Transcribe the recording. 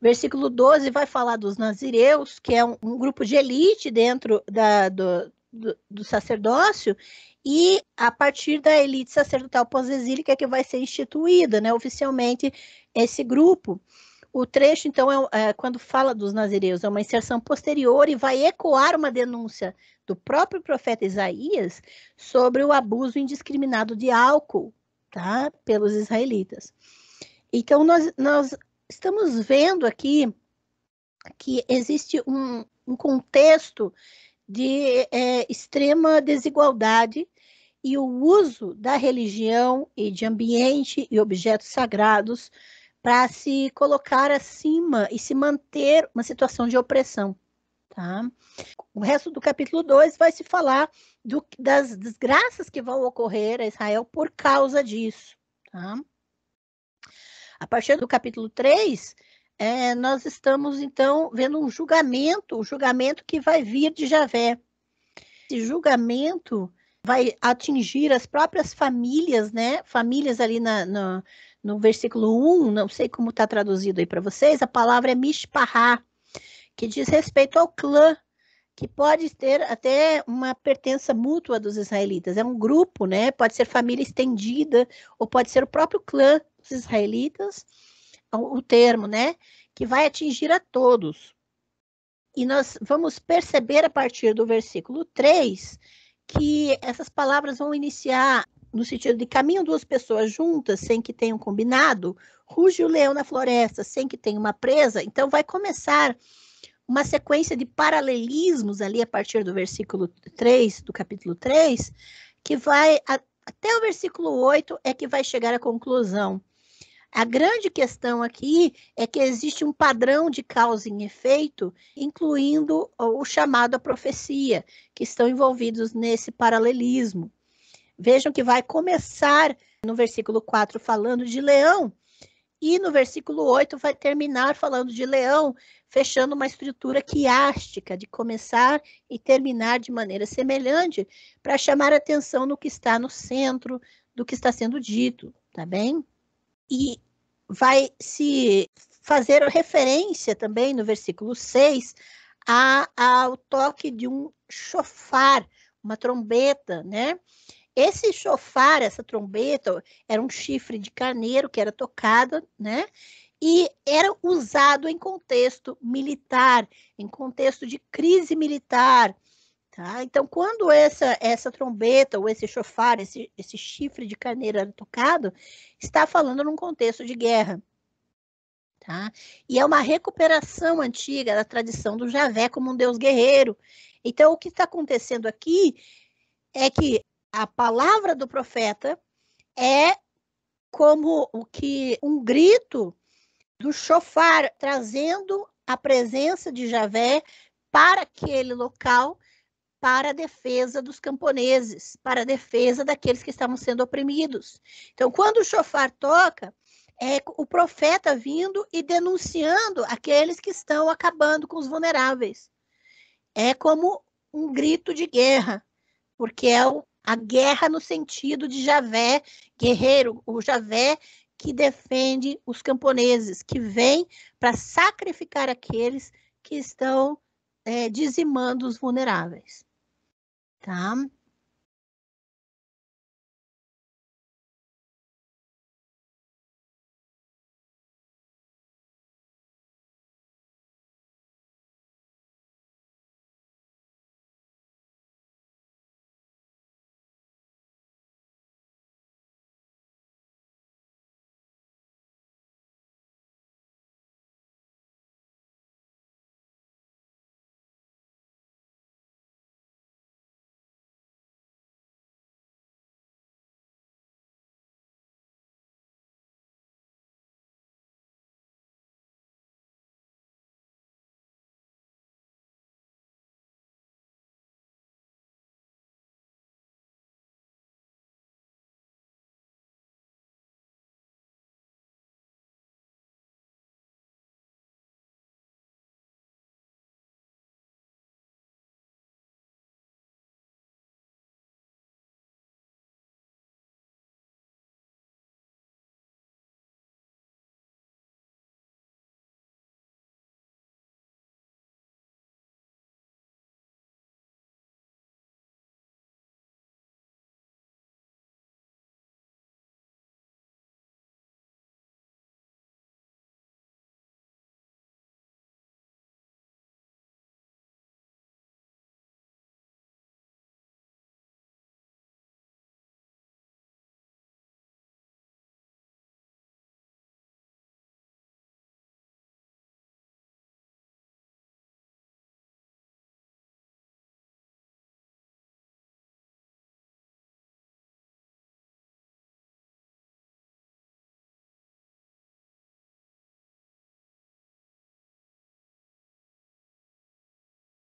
Versículo 12 vai falar dos nazireus, que é um, um grupo de elite dentro da, do, do, do, sacerdócio, e a partir da elite sacerdotal pós-exílica que vai ser instituída né, oficialmente esse grupo. O trecho, então, é, é, quando fala dos nazireus, é uma inserção posterior e vai ecoar uma denúncia do próprio profeta Isaías sobre o abuso indiscriminado de álcool tá, pelos israelitas. Então, nós, nós estamos vendo aqui que existe um, um contexto de é, extrema desigualdade e o uso da religião e de ambiente e objetos sagrados para se colocar acima e se manter uma situação de opressão. Tá? O resto do capítulo 2 vai se falar do, das desgraças que vão ocorrer a Israel por causa disso. Tá? A partir do capítulo 3, é, nós estamos então vendo um julgamento, o um julgamento que vai vir de Javé. Esse julgamento vai atingir as próprias famílias, né? Famílias ali na, no versículo 1, não sei como está traduzido aí para vocês, a palavra é mishpahá, que diz respeito ao clã, que pode ter até uma pertença mútua dos israelitas. É um grupo, né? Pode ser família estendida, ou pode ser o próprio clã dos israelitas, o termo, né? Que vai atingir a todos. E nós vamos perceber a partir do versículo 3 que essas palavras vão iniciar no sentido de caminham duas pessoas juntas sem que tenham combinado, ruge o leão na floresta sem que tenha uma presa. Então vai começar uma sequência de paralelismos ali a partir do versículo 3 do capítulo 3, que vai a, até o versículo 8 é que vai chegar à conclusão a grande questão aqui é que existe um padrão de causa e efeito, incluindo o chamado à profecia, que estão envolvidos nesse paralelismo. Vejam que vai começar no versículo 4 falando de leão, e no versículo 8 vai terminar falando de leão, fechando uma estrutura quiástica, de começar e terminar de maneira semelhante, para chamar atenção no que está no centro do que está sendo dito, tá bem? e vai se fazer referência também no versículo 6 a, ao toque de um chofar, uma trombeta, né? Esse chofar, essa trombeta, era um chifre de carneiro que era tocado, né? E era usado em contexto militar, em contexto de crise militar, Tá? Então, quando essa, essa trombeta ou esse chofar, esse, esse chifre de carneiro era tocado, está falando num contexto de guerra. Tá? E é uma recuperação antiga da tradição do Javé como um deus guerreiro. Então, o que está acontecendo aqui é que a palavra do profeta é como o que um grito do chofar trazendo a presença de Javé para aquele local para a defesa dos camponeses, para a defesa daqueles que estavam sendo oprimidos. Então, quando o chofar toca, é o profeta vindo e denunciando aqueles que estão acabando com os vulneráveis. É como um grito de guerra, porque é a guerra no sentido de Javé, guerreiro, o Javé que defende os camponeses, que vem para sacrificar aqueles que estão é, dizimando os vulneráveis. welcome